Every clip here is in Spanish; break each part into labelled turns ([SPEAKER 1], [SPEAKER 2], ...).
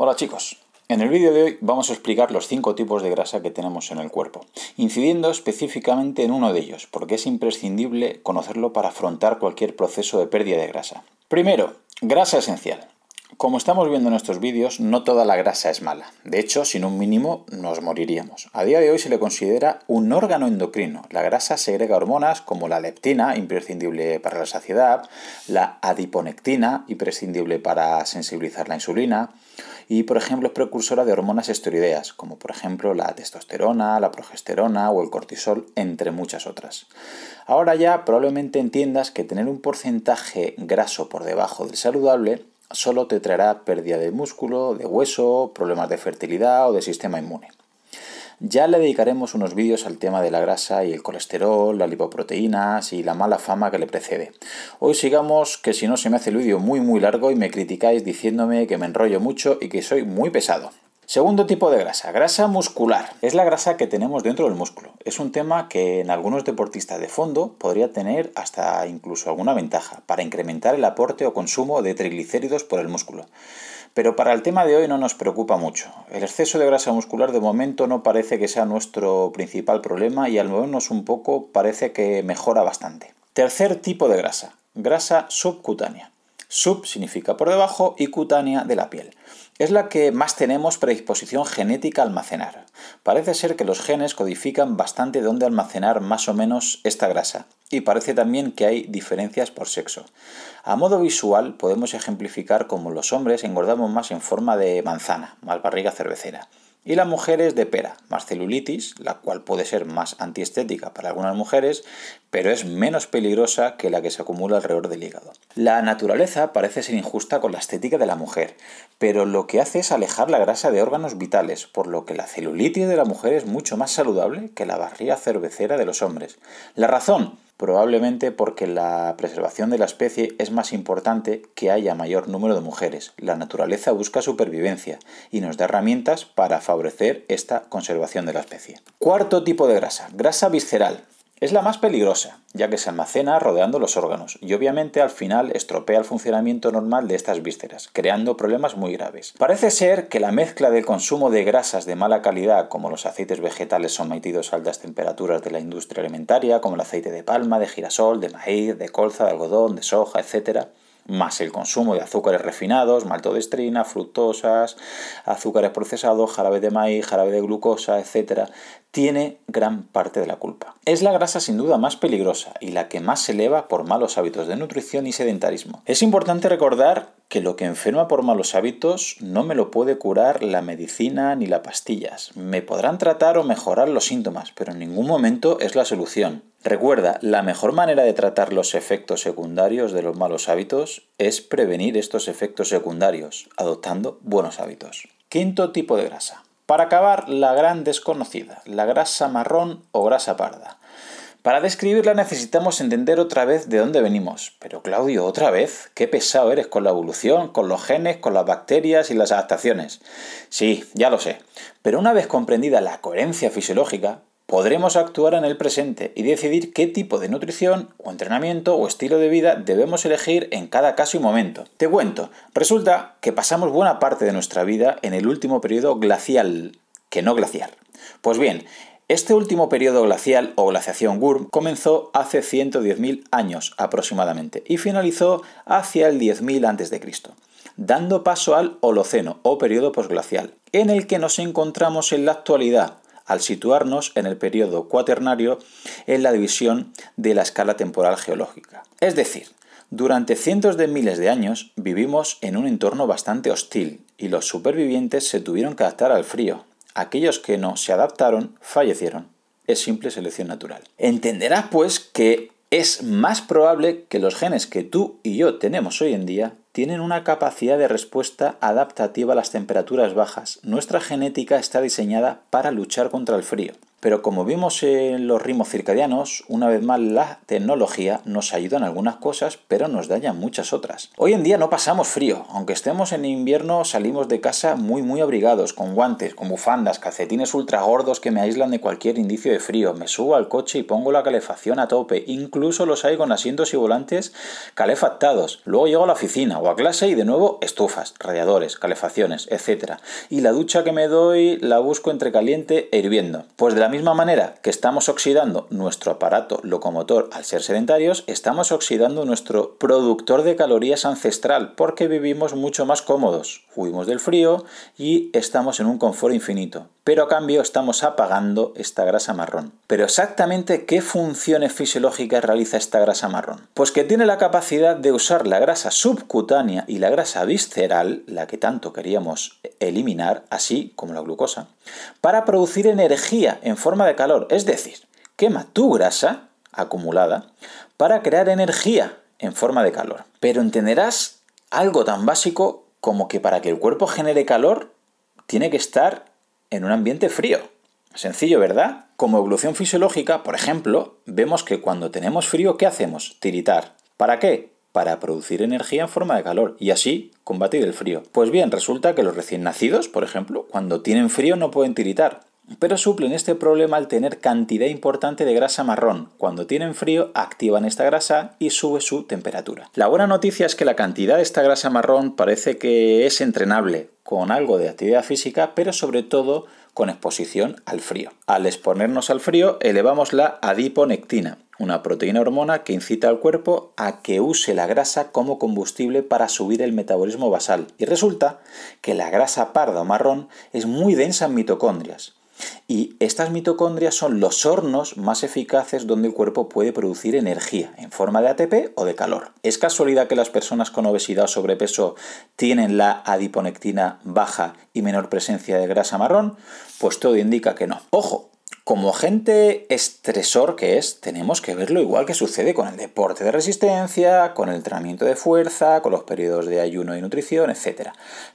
[SPEAKER 1] Hola chicos, en el vídeo de hoy vamos a explicar los cinco tipos de grasa que tenemos en el cuerpo, incidiendo específicamente en uno de ellos, porque es imprescindible conocerlo para afrontar cualquier proceso de pérdida de grasa. Primero, grasa esencial. Como estamos viendo en estos vídeos, no toda la grasa es mala. De hecho, sin un mínimo nos moriríamos. A día de hoy se le considera un órgano endocrino. La grasa segrega hormonas como la leptina, imprescindible para la saciedad, la adiponectina, imprescindible para sensibilizar la insulina, y, por ejemplo, es precursora de hormonas esteroideas, como por ejemplo la testosterona, la progesterona o el cortisol, entre muchas otras. Ahora ya probablemente entiendas que tener un porcentaje graso por debajo del saludable solo te traerá pérdida de músculo, de hueso, problemas de fertilidad o de sistema inmune. Ya le dedicaremos unos vídeos al tema de la grasa y el colesterol, las lipoproteínas y la mala fama que le precede. Hoy sigamos, que si no se me hace el vídeo muy muy largo y me criticáis diciéndome que me enrollo mucho y que soy muy pesado. Segundo tipo de grasa, grasa muscular. Es la grasa que tenemos dentro del músculo. Es un tema que en algunos deportistas de fondo podría tener hasta incluso alguna ventaja para incrementar el aporte o consumo de triglicéridos por el músculo. Pero para el tema de hoy no nos preocupa mucho. El exceso de grasa muscular de momento no parece que sea nuestro principal problema y al movernos un poco parece que mejora bastante. Tercer tipo de grasa, grasa subcutánea. Sub significa por debajo y cutánea de la piel es la que más tenemos predisposición genética a almacenar. Parece ser que los genes codifican bastante dónde almacenar más o menos esta grasa, y parece también que hay diferencias por sexo. A modo visual podemos ejemplificar cómo los hombres engordamos más en forma de manzana, más barriga cervecera y la mujer es de pera, más celulitis, la cual puede ser más antiestética para algunas mujeres, pero es menos peligrosa que la que se acumula alrededor del hígado. La naturaleza parece ser injusta con la estética de la mujer, pero lo que hace es alejar la grasa de órganos vitales, por lo que la celulitis de la mujer es mucho más saludable que la barría cervecera de los hombres. La razón probablemente porque la preservación de la especie es más importante que haya mayor número de mujeres. La naturaleza busca supervivencia y nos da herramientas para favorecer esta conservación de la especie. Cuarto tipo de grasa, grasa visceral. Es la más peligrosa, ya que se almacena rodeando los órganos y obviamente al final estropea el funcionamiento normal de estas vísceras, creando problemas muy graves. Parece ser que la mezcla del consumo de grasas de mala calidad, como los aceites vegetales sometidos a altas temperaturas de la industria alimentaria, como el aceite de palma, de girasol, de maíz, de colza, de algodón, de soja, etc., más el consumo de azúcares refinados, maltodestrina, fructosas, azúcares procesados, jarabe de maíz, jarabe de glucosa, etc., tiene gran parte de la culpa. Es la grasa sin duda más peligrosa y la que más se eleva por malos hábitos de nutrición y sedentarismo. Es importante recordar que lo que enferma por malos hábitos no me lo puede curar la medicina ni las pastillas. Me podrán tratar o mejorar los síntomas, pero en ningún momento es la solución. Recuerda, la mejor manera de tratar los efectos secundarios de los malos hábitos es prevenir estos efectos secundarios, adoptando buenos hábitos. Quinto tipo de grasa. Para acabar, la gran desconocida, la grasa marrón o grasa parda. Para describirla necesitamos entender otra vez de dónde venimos. Pero Claudio, otra vez, qué pesado eres con la evolución, con los genes, con las bacterias y las adaptaciones. Sí, ya lo sé. Pero una vez comprendida la coherencia fisiológica, podremos actuar en el presente y decidir qué tipo de nutrición o entrenamiento o estilo de vida debemos elegir en cada caso y momento. Te cuento, resulta que pasamos buena parte de nuestra vida en el último periodo glacial, que no glacial. Pues bien, este último periodo glacial o glaciación GURM comenzó hace 110.000 años aproximadamente y finalizó hacia el 10.000 a.C., dando paso al Holoceno o periodo posglacial, en el que nos encontramos en la actualidad, al situarnos en el periodo cuaternario en la división de la escala temporal geológica. Es decir, durante cientos de miles de años vivimos en un entorno bastante hostil y los supervivientes se tuvieron que adaptar al frío. Aquellos que no se adaptaron fallecieron. Es simple selección natural. Entenderás pues que es más probable que los genes que tú y yo tenemos hoy en día tienen una capacidad de respuesta adaptativa a las temperaturas bajas. Nuestra genética está diseñada para luchar contra el frío. Pero como vimos en los ritmos circadianos, una vez más la tecnología nos ayuda en algunas cosas, pero nos daña muchas otras. Hoy en día no pasamos frío, aunque estemos en invierno salimos de casa muy muy abrigados, con guantes, con bufandas, calcetines ultra gordos que me aíslan de cualquier indicio de frío, me subo al coche y pongo la calefacción a tope, incluso los hay con asientos y volantes calefactados. Luego llego a la oficina o a clase y de nuevo estufas, radiadores, calefacciones, etc. Y la ducha que me doy la busco entre caliente e hirviendo. Pues misma manera que estamos oxidando nuestro aparato locomotor al ser sedentarios, estamos oxidando nuestro productor de calorías ancestral porque vivimos mucho más cómodos, huimos del frío y estamos en un confort infinito. Pero a cambio estamos apagando esta grasa marrón. Pero exactamente qué funciones fisiológicas realiza esta grasa marrón? Pues que tiene la capacidad de usar la grasa subcutánea y la grasa visceral, la que tanto queríamos eliminar, así como la glucosa, para producir energía en forma de calor, es decir, quema tu grasa acumulada para crear energía en forma de calor. Pero entenderás algo tan básico como que para que el cuerpo genere calor tiene que estar en un ambiente frío. Sencillo, ¿verdad? Como evolución fisiológica, por ejemplo, vemos que cuando tenemos frío, ¿qué hacemos? Tiritar. ¿Para qué? Para producir energía en forma de calor y así combatir el frío. Pues bien, resulta que los recién nacidos, por ejemplo, cuando tienen frío no pueden tiritar, pero suplen este problema al tener cantidad importante de grasa marrón. Cuando tienen frío, activan esta grasa y sube su temperatura. La buena noticia es que la cantidad de esta grasa marrón parece que es entrenable con algo de actividad física, pero sobre todo con exposición al frío. Al exponernos al frío, elevamos la adiponectina, una proteína hormona que incita al cuerpo a que use la grasa como combustible para subir el metabolismo basal. Y resulta que la grasa parda o marrón es muy densa en mitocondrias, y estas mitocondrias son los hornos más eficaces donde el cuerpo puede producir energía en forma de ATP o de calor. ¿Es casualidad que las personas con obesidad o sobrepeso tienen la adiponectina baja y menor presencia de grasa marrón? Pues todo indica que no. Ojo, como gente estresor que es, tenemos que verlo igual que sucede con el deporte de resistencia, con el entrenamiento de fuerza, con los periodos de ayuno y nutrición, etc.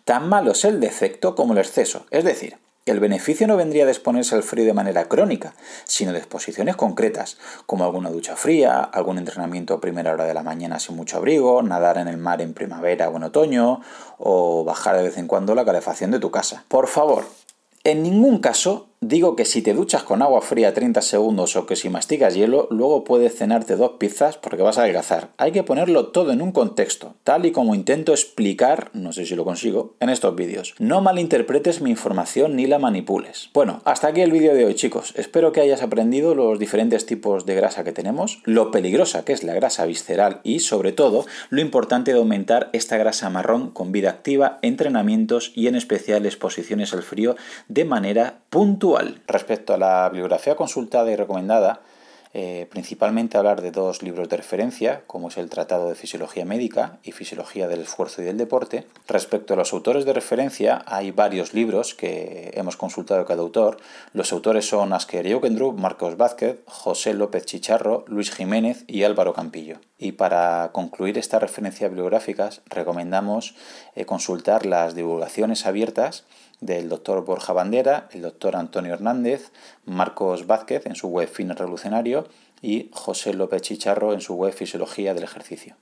[SPEAKER 1] Tan malo es el defecto como el exceso. Es decir, el beneficio no vendría de exponerse al frío de manera crónica, sino de exposiciones concretas, como alguna ducha fría, algún entrenamiento a primera hora de la mañana sin mucho abrigo, nadar en el mar en primavera o en otoño, o bajar de vez en cuando la calefacción de tu casa. Por favor, en ningún caso Digo que si te duchas con agua fría 30 segundos o que si mastigas hielo, luego puedes cenarte dos pizzas porque vas a adelgazar. Hay que ponerlo todo en un contexto, tal y como intento explicar, no sé si lo consigo, en estos vídeos. No malinterpretes mi información ni la manipules. Bueno, hasta aquí el vídeo de hoy chicos. Espero que hayas aprendido los diferentes tipos de grasa que tenemos, lo peligrosa que es la grasa visceral y sobre todo lo importante de aumentar esta grasa marrón con vida activa, entrenamientos y en especial exposiciones al frío de manera puntual Respecto a la bibliografía consultada y recomendada, eh, principalmente hablar de dos libros de referencia, como es el Tratado de Fisiología Médica y Fisiología del Esfuerzo y del Deporte. Respecto a los autores de referencia, hay varios libros que hemos consultado cada autor. Los autores son Asker Jokendrup, Marcos Vázquez, José López Chicharro, Luis Jiménez y Álvaro Campillo. Y para concluir esta referencia bibliográficas, recomendamos eh, consultar las divulgaciones abiertas del doctor Borja Bandera, el doctor Antonio Hernández, Marcos Vázquez en su web Fin Revolucionario y José López Chicharro en su web Fisiología del Ejercicio.